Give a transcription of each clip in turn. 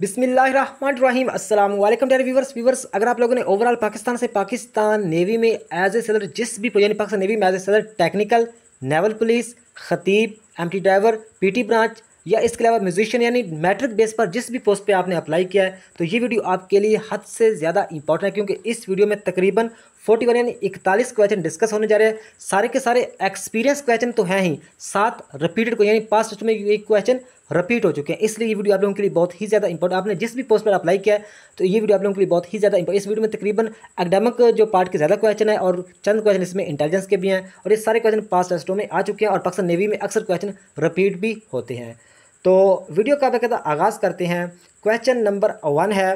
बिसमीम अल्लाम dare viewers viewers अगर आप लोगों ने ओवरऑल पाकिस्तान से पाकिस्तान नेवी में एज ए सेलर जिस भी यानी पाकिस्तान नेवी में as a sailor technical naval police खतीब एमटी ड्राइवर पीटी ब्रांच या इसके अलावा म्यूजिशियन यानी मैट्रिक बेस पर जिस भी पोस्ट पे आपने अप्लाई किया है तो ये वीडियो आपके लिए हद से ज़्यादा इंपॉर्टेंट है क्योंकि इस वीडियो में तकरीबन फोर्टी वन यानी इकतालीस क्वेश्चन डिस्कस होने जा रहे हैं सारे के सारे एक्सपीरियंस क्वेश्चन तो हैं ही सात रिपीटेड को यानी पास्ट में ये क्वेश्चन रिपीट हो चुके हैं इसलिए ये वीडियो आप लोगों के लिए बहुत ही ज़्यादा इंपॉर्टेंट आपने जिस भी पोस्ट पर अप्लाई किया है तो ये वीडियो आप लोगों के लिए बहुत ही ज़्यादा इंपॉर्ट इस वीडियो में तकरीबन एकेडमिक जो पार्ट के ज़्यादा क्वेश्चन है और चंद क्वेश्चन इसमें इंटेलिजेंस के भी हैं और ये सारे क्वेश्चन पास्ट टेस्टों में आ चुके हैं और पाकिस्तान नेवी में अक्सर क्वेश्चन रिपीट भी होते हैं तो वीडियो का बेकदा आगाज़ करते हैं क्वेश्चन नंबर वन है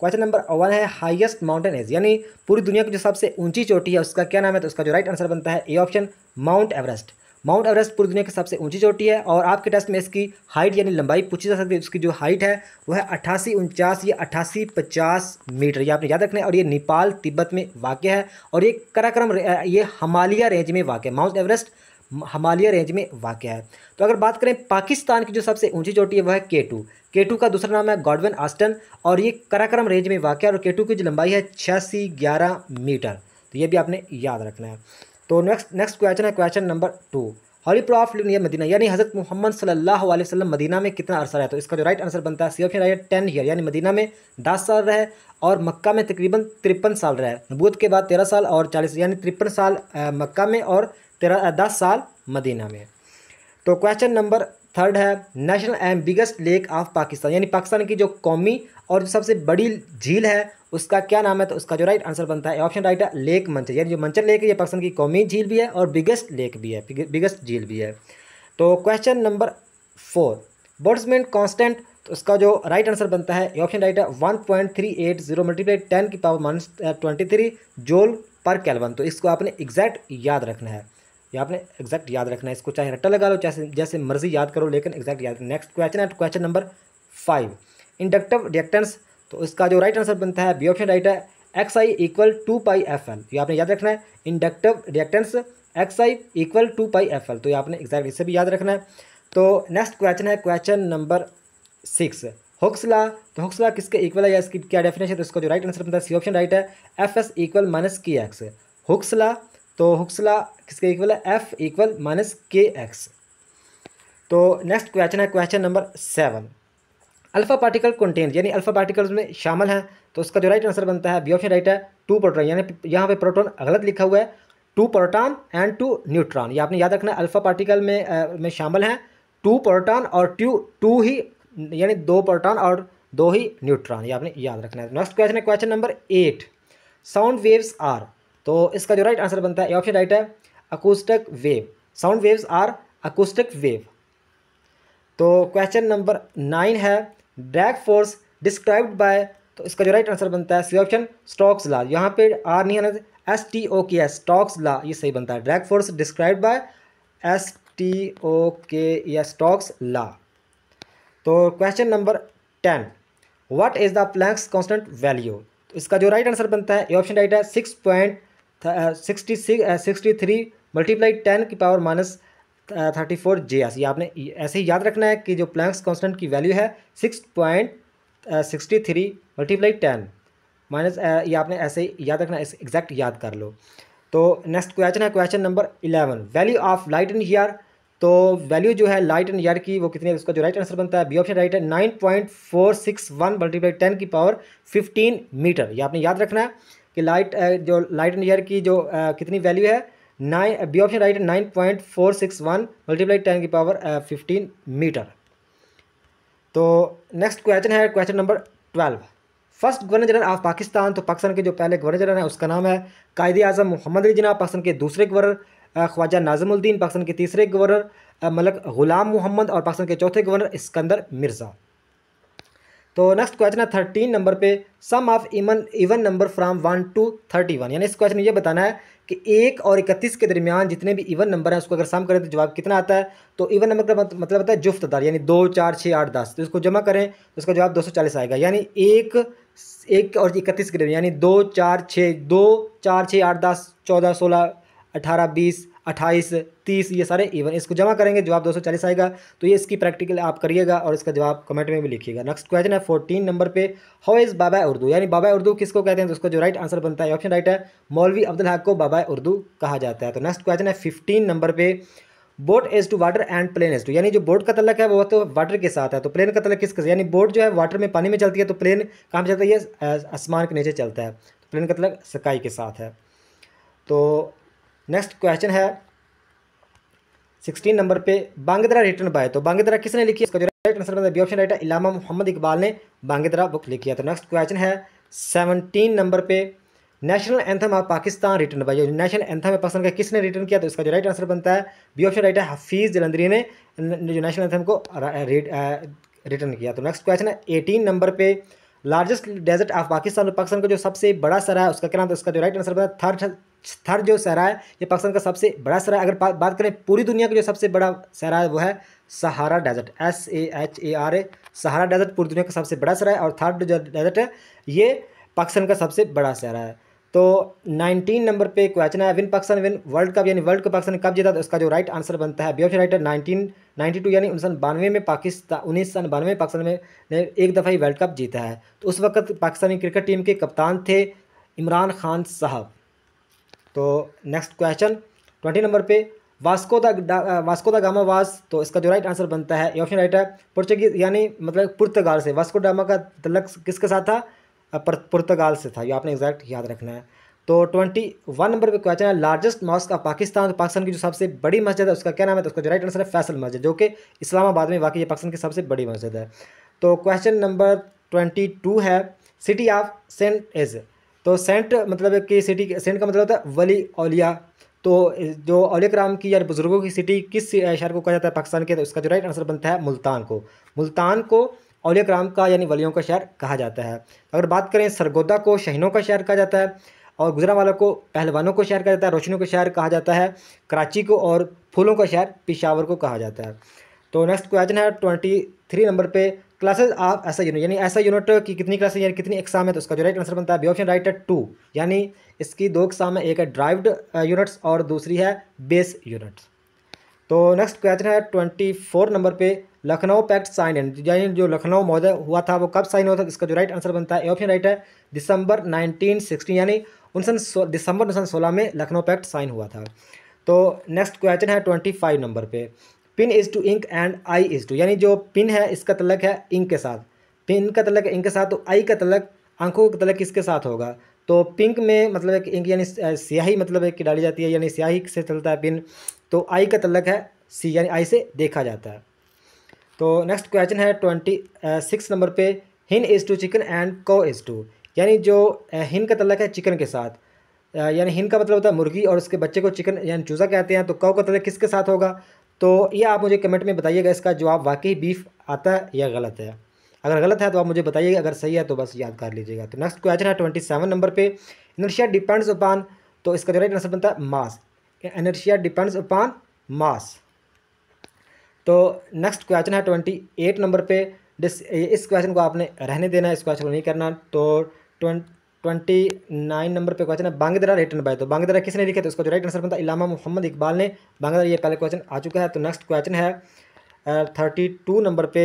क्वेश्चन नंबर वन है हाईएस्ट माउंटेन एज यानी पूरी दुनिया की जो सबसे ऊंची चोटी है उसका क्या नाम है तो उसका जो राइट आंसर बनता है A option Mount Everest Mount Everest पूरी दुनिया की सबसे ऊंची चोटी है और आपके टेस्ट में इसकी हाइट यानी लंबाई पूछी जा सकती है उसकी जो हाइट है वह है अट्ठासी उनचास या अट्ठासी पचास मीटर ये आपने याद रखना है और ये नेपाल तिब्बत में वाक्य है और ये कराक्रम ये हमालिया रेंज में वाक्य है माउंट एवरेस्ट हमालिया रेंज में वाक़ है तो अगर बात करें पाकिस्तान की जो सबसे ऊंची चोटी है वह है केटू केटू का दूसरा नाम है गॉडवन आस्टन और ये कराक्रम रेंज में वाक़ है और केटू की जो लंबाई है छियासी ग्यारह मीटर तो ये भी आपने याद रखना है तो नेक्स्ट नेक्स्ट क्वेश्चन है question number two holy prophet of Madina यानी हज़रत मोहम्मद सल्लल्लाहु अलैहि वसल्लम मदीना में कितना अरसा है तो इसका जो राइट आंसर बनता है C of right ten year यानी मदीना में दस साल रहे और मक्का में तकरीबन तिरपन साल रहे नबूत के बाद तेरह साल और चालीस यानी तिरपन साल मक्का में और तेरह दस साल मदीना में तो क्वेश्चन नंबर थर्ड है national and biggest lake of Pakistan यानी पाकिस्तान की जो कौमी और जो सबसे बड़ी झील है उसका क्या नाम है तो उसका जो राइट आंसर बनता है ऑप्शन राइट है लेक मंचर यानी जो मंचर लेक है ये पाकिस्तान की कौमी झील भी है और बिगेस्ट लेक भी है बिगेस्ट झील भी है तो question number four Boltzmann constant तो उसका जो राइट आंसर बनता है ऑप्शन राइट है one point three eight zero multiply ten की power minus twenty three joule per कैलवन तो इसको आपने एग्जैक्ट याद रखना है ये आपने एग्जैक्ट याद रखना है इसको चाहे रट्टा लगा लो चाहे जैसे मर्जी याद करो लेकिन एग्जैक्ट याद नेक्स्ट क्वेश्चन है question number five inductive reactance तो इसका जो राइट आंसर बनता है बी ऑप्शन राइट है X I equal to pi F L ये आपने याद रखना है inductive reactance X I equal to pi F L तो ये आपने एग्जैक्ट इसे भी याद रखना है तो नेक्स्ट क्वेश्चन है क्वेश्चन नंबर सिक्स होक्सला तो होक्सला किसके इक्वल है या इसकी क्या डेफिनेशन तो इसका जो राइट आंसर बनता है सी ऑप्शन राइट है F S equal minus K X Hooke's law तो हुक्सला किसके इक्वल है F equal minus K X तो नेक्स्ट क्वेश्चन है question number seven alpha particle contain यानी अल्फ़ा पार्टिकल्स में शामिल हैं तो उसका जो राइट आंसर बनता है बी ऑप्शन राइट है टू प्रोटॉन यानी यहाँ पे प्रोटॉन गलत लिखा हुआ है two proton and two neutron ये आपने याद रखना अल्फ़ा पार्टिकल में आ, में शामिल हैं टू प्रोटॉन और टू टू ही यानी दो प्रोटॉन और दो ही न्यूट्रॉन ये आपने याद रखना है नेक्स्ट क्वेश्चन है question number eight sound waves are तो इसका जो राइट आंसर बनता है ऑप्शन राइट है acoustic wave sound waves are acoustic wave तो क्वेश्चन नंबर नाइन है ड्रैग फोर्स डिस्क्राइब्ड बाय तो इसका जो राइट आंसर बनता है सी ऑप्शन स्टॉक्स ला यहाँ पे आर नहीं आना एस टी ओ के एस स्टॉक्स ला ये सही बनता है drag force described by S T O K या स्टॉक्स ला तो question number ten what is the Planck's constant value तो इसका जो राइट आंसर बनता है ये ऑप्शन राइट है six point sixty three multiply ten की power minus thirty four J S ये आपने ऐसे ही याद रखना है कि जो प्लैंक्स कांस्टेंट की वैल्यू है six point sixty three multiply ten minus ये आपने ऐसे ही याद रखना है एग्जैक्ट याद कर लो तो नेक्स्ट क्वेश्चन है question number eleven value of light and year तो वैल्यू जो है लाइट एंड ईयर की वो कितनी है उसका जो राइट आंसर बनता है बी ऑप्शन राइट है nine point four six one multiply ten की पावर फिफ्टीन मीटर ये आपने याद रखना है कि लाइट uh, जो लाइट एंड ईयर की जो uh, कितनी वैल्यू है nine B option right nine point four six one multiply ten की पावर फिफ्टीन मीटर तो नेक्स्ट क्वेश्चन है question number twelve first governor general of Pakistan तो पाकिस्तान के जो पहले गवर्नर जनरल हैं उसका नाम है कायद अजम मोहम्मद अली जना पाकिस्तान के दूसरे गवर्नर uh, ख्वाजा नाजमुद्दीन पाकिस्तान के तीसरे गवर्नर मलक गुलाम मोहम्मद और पाकिस्तान के चौथे गवर्नर इसकंदर मिर्ज़ा तो नेक्स्ट क्वेश्चन है थर्टीन नंबर पे sum of even even number from one to thirty one यानी इस क्वेश्चन में ये बताना है कि एक और इकतीस के दरमियान जितने भी इवन नंबर हैं उसको अगर सम करें तो जवाब कितना आता है तो इवन नंबर का मतलब होता है जुफ्तदार यानी दो चार छः आठ दस तो इसको जमा करें तो उसका जवाब दो सौ चालीस आएगा यानी एक एक और इकतीस के दरमियान यानी दो चार छः दो चार छः आठ दस चौदह सोलह अठारह बीस अट्ठाईस तीस ये सारे इवन इसको जमा करेंगे जवाब दो सौ चालीस आएगा तो ये इसकी प्रैक्टिकल आप करिएगा और इसका जवाब कमेंट में भी लिखिएगा नेक्स्ट क्वेश्चन है फोर्टीन नंबर पे हाउ इज़ बाबा उर्दू यानी बाबा उर्दू किसको कहते हैं तो उसका जो राइट आंसर बनता है ऑप्शन राइट है मौलवी अब्दुल हक को बाबा उर्दू कहा जाता है तो नेक्स्ट क्वेश्चन है फिफ्टीन नंबर पर boat as to water and plane as to यानी जो बोट का तलक है वो तो वाटर के साथ है तो प्लेन का तलक किस यानी बोट जो है वाटर में पानी में चलती है तो प्लेन कहाँ पर चलता है ये आसमान के नीचे चलता है तो प्लेन का तलक स्काई के साथ है तो नेक्स्ट क्वेश्चन है सिक्सटीन नंबर पे बांगद्रा रिटर्न बाय तो बांगद्रा किसने लिखी इसका जो right answer B option right है इलामा मोहम्मद इकबाल ने बांगद्रा बुक लिखी है तो नेक्स्ट क्वेश्चन है सेवनटीन नंबर पे national anthem of Pakistan written by national anthem है पाकिस्तान का किसने रिटर्न किया तो इसका जो राइट आंसर बनता है बी ऑप्शन राइट है हफीज़ जलंधरी ने जो नेशनल एंथम को रिटर्न किया तो नेक्स्ट क्वेश्चन है एटीन नंबर पे largest desert of Pakistan Pakistan का जो सबसे बड़ा सरा है उसका क्या नाम था उसका जो राइट आंसर बनता है थर्ड थर्ड जो शहरा है ये पाकिस्तान का सबसे बड़ा है अगर बात करें पूरी दुनिया का जो सबसे बड़ा शहरा है वो है Sahara desert S A H A R A Sahara desert पूरी दुनिया का सबसे बड़ा सहरा है और थर्ड जो डेजर्ट है ये पाकिस्तान का सबसे बड़ा शहरा है तो नाइनटीन नंबर पे क्वेश्चन है win Pakistan win world cup यानी वर्ल्ड कप पाकिस्तान कब जीता तो उसका जो राइट आंसर बनता है B right nineteen ninety two यानी उन्नीस सौ बानवे में पाकिस्तान उन्नीस सौ बानवे में पाकिस्तान में ने एक दफ़ा ही वर्ल्ड कप जीता है तो उस वक्त पाकिस्तानी क्रिकेट टीम के कप्तान थे इमरान खान साहब तो नेक्स्ट क्वेश्चन ट्वेंटी नंबर पे Vasco da Vasco da Gama was तो इसका जो राइट आंसर बनता है ये ऑप्शन राइट है पुर्तगीज यानी मतलब पुर्तगाल से वास्को डामा का तलक किसके साथ था पुर्तगाल से था ये आपने एग्जैक्ट याद रखना है तो ट्वेंटी वन नंबर पे क्वेश्चन है लार्जेस्ट मॉस्क ऑफ पाकिस्तान तो पाकिस्तान की जो सबसे बड़ी मस्जिद है उसका क्या नाम है तो उसका जो राइट आंसर है फैसल मस्जिद जो कि इस्लामाबाद में वाकई पाकिस्तान की सबसे बड़ी मस्जिद है तो क्वेश्चन नंबर ट्वेंटी टू है सिटी ऑफ सेंट इज़ तो सेंट मतलब की सिटी सेंट का मतलब होता है वली औलिया तो जो औलिया कराम की या बुज़ुर्गों की सिटी किस शहर को कहा जाता है पाकिस्तान के तो उसका जो राइट आंसर बनता है मुल्तान को मुल्तान को औलिया कराम का यानी वलियों का शहर कहा जाता है अगर बात करें सरगोदा को शहीनों का शहर कहा जाता है और गुजरा वालों को पहलवानों को शहर कहा जाता है रोशनों का शहर कहा जाता है कराची को और फूलों का शहर पिशावर को कहा जाता है तो नेक्स्ट क्वेश्चन है ट्वेंटी थ्री नंबर पे क्लासेज आप ऐसा यूनिट यानी ऐसा यूनिट की कितनी क्लासेज यानी कितनी एक्साम है तो उसका जो राइट आंसर बनता है बी ऑप्शन राइट है टू यानी इसकी दो एक्साम है एक है ड्राइव्ड यूनिट्स uh, और दूसरी है बेस यूनिट्स तो नेक्स्ट क्वेश्चन है ट्वेंटी फोर नंबर पे लखनऊ पैक्ट साइन इन यानी जो लखनऊ महोदय हुआ था वो कब साइन हुआ था इसका जो राइट आंसर बनता है ए ऑप्शन राइट है दिसंबर नाइनटीन सिक्सटी यानी उनसन दिसंबर उनसन सोलह में लखनऊ पैक्ट साइन हुआ था तो नेक्स्ट क्वेश्चन है ट्वेंटी फाइव नंबर पे pen is to ink and eye is to यानी जो पिन है इसका तलक है इंक के साथ पिन का तलक इंक के साथ तो आई का तलक आंखों का तलक किसके साथ होगा तो पिंक में मतलब एक इंक यानी स्याही मतलब एक डाली जाती है यानी स्याही से चलता है पिन तो आई का तलक है सी यानी आई से देखा जाता है तो नेक्स्ट क्वेश्चन है ट्वेंटी सिक्स नंबर पे hen is to chicken and cow is to यानी जो हिन का तलक है चिकन के साथ यानी हिन का मतलब होता है मुर्गी और उसके बच्चे को चिकन यानी चूज़ा कहते हैं तो कौ का तलक किसके साथ होगा तो ये आप मुझे कमेंट में बताइएगा इसका जवाब वाकई बीफ आता है या गलत है अगर गलत है तो आप मुझे बताइएगा अगर सही है तो बस याद कर लीजिएगा तो नेक्स्ट क्वेश्चन है ट्वेंटी सेवन नंबर पे इनर्शिया डिपेंड्स अपान तो इसका जो राइट आंसर बनता है मास इनर्शिया डिपेंड्स अपान मास तो नेक्स्ट क्वेश्चन है ट्वेंटी एट नंबर पे इस क्वेश्चन को आपने रहने देना है इस क्वेश्चन को नहीं करना तो ट्वेंट ट्वेंटी नाइन नंबर पे क्वेश्चन है बांगेदरा रिटर्न बाय तो बांगेदरा किसने लिखे तो उसका जो राइट आंसर बनता है इलामा मोहम्मद इकबाल ने बांगदरा ये पहले क्वेश्चन आ चुका है तो नेक्स्ट क्वेश्चन है थर्टी टू नंबर पे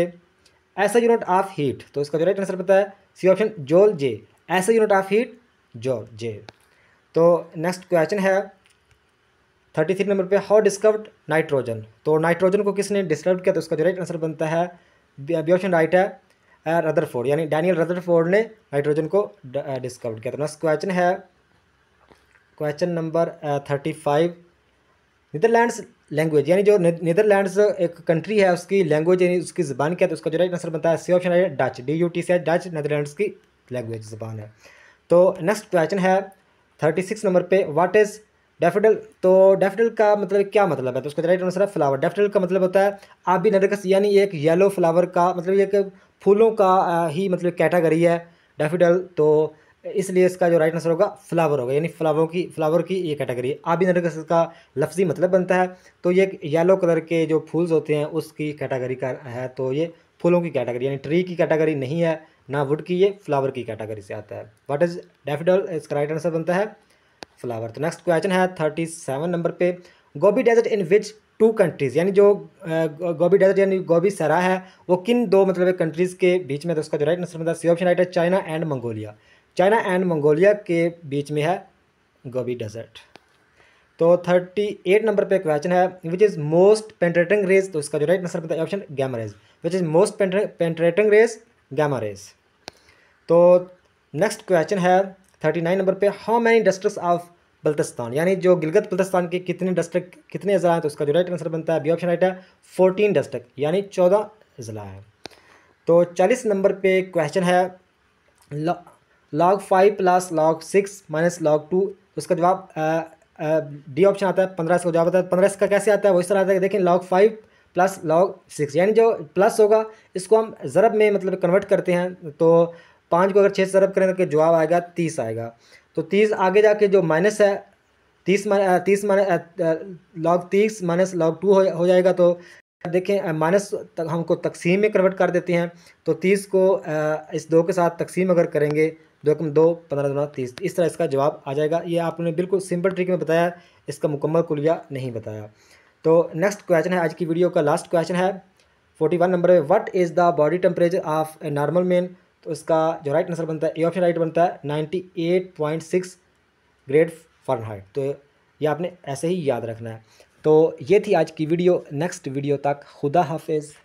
ऐसा यूनिट ऑफ हीट तो इसका जो राइट आंसर बनता है सी ऑप्शन जोल जे ऐसा unit of heat joule J तो नेक्स्ट क्वेश्चन है थर्टी थ्री नंबर पे हाउ डिस्कवर्ड नाइट्रोजन तो नाइट्रोजन को किसने डिस्कवर किया तो उसका जो राइट आंसर बनता है बी ऑप्शन राइट है रदरफोर्ड यानी डैनियल रदरफोर्ड ने नाइट्रोजन को डिस्कवर uh, किया था नेक्स्ट क्वेश्चन है question number thirty five Netherlands language यानी जो नीदरलैंड्स एक कंट्री है उसकी लैंग्वेज यानी उसकी जबान क्या है तो उसका जो राइट आंसर बनता है सी ऑप्शन है Dutch D U T C Dutch Netherlands की लैंग्वेज जबान है तो नेक्स्ट क्वेश्चन है थर्टी सिक्स नंबर पे व्हाट इज़ डेफिडल तो डेफिडल का मतलब क्या मतलब है तो उसका राइट आंसर है फ्लावर डेफिडल का मतलब होता है आबी नरकस यानी एक येलो फ्लावर का मतलब एक फूलों का ही मतलब कैटेगरी है डेफिडल तो इसलिए इसका जो राइट आंसर होगा फ्लावर होगा यानी फ्लावरों की फ्लावर की ये कैटेगरी आबी आबिन का लफ्जी मतलब बनता है तो ये येलो कलर के जो फूल्स होते हैं उसकी कैटेगरी का है तो ये फूलों की कैटेगरी यानी ट्री की कैटेगरी नहीं है ना वुड की ये फ्लावर की कैटेगरी से आता है वट इज़ डेफिडल इसका राइट आंसर बनता है फ्लावर तो नेक्स्ट क्वेश्चन है थर्टी सेवन नंबर पे Gobi desert in which two countries यानी जो गोभी डेजर्ट यानी गोभी सरा है वो किन दो मतलब कंट्रीज़ के बीच में तो उसका जो राइट आंसर बता सी ऑप्शन राइट है China and Mongolia China and Mongolia के बीच में है गोभी डेजर्ट तो थर्टी एट नंबर पे क्वेश्चन है which is most penetrating rays तो इसका जो राइट आंसर बताया option gamma rays which is most penetrating rays gamma rays तो नेक्स्ट क्वेश्चन है थर्टी नाइन नंबर पे how many districts of Baltistan यानी जो गिलगत बल्तस्तान के कितने डिस्ट्रिक्ट कितने ज़िला हैं तो उसका जो राइट आंसर बनता है बी ऑप्शन राइट है फोर्टीन डिस्ट्रिक्ट यानी चौदह ज़िला है तो चालीस नंबर पे क्वेश्चन है log five plus log six minus log two उसका जवाब डी ऑप्शन आता है पंद्रह इसका जवाब आता है पंद्रह इसका कैसे आता है वो इस तरह आता है देखें log five plus log six यानी जो प्लस होगा इसको हम ज़रब में मतलब कन्वर्ट करते हैं तो पाँच को अगर छः से ज़रब करें तो जवाब आएगा तीस आएगा तो तीस आगे जाके जो माइनस है तीस माइन तीस माइन लॉग तीस माइनस लॉग टू हो जाएगा तो देखें माइनस तक हमको तकसीम में कन्वर्ट कर देते हैं तो तीस को इस दो के साथ तकसीम अगर करेंगे दो कम दो पंद्रह दो तीस इस तरह इसका जवाब आ जाएगा ये आपने बिल्कुल सिंपल ट्रिक में बताया इसका मुकम्मल कुलिया नहीं बताया तो नेक्स्ट क्वेश्चन है आज की वीडियो का लास्ट क्वेश्चन है फोर्टी वन नंबर में what is the body temperature of a normal man तो इसका जो राइट आंसर बनता है ए ऑप्शन राइट बनता है ninety eight point six grade Fahrenheit तो ये आपने ऐसे ही याद रखना है तो ये थी आज की वीडियो नेक्स्ट वीडियो तक खुदा हाफिज़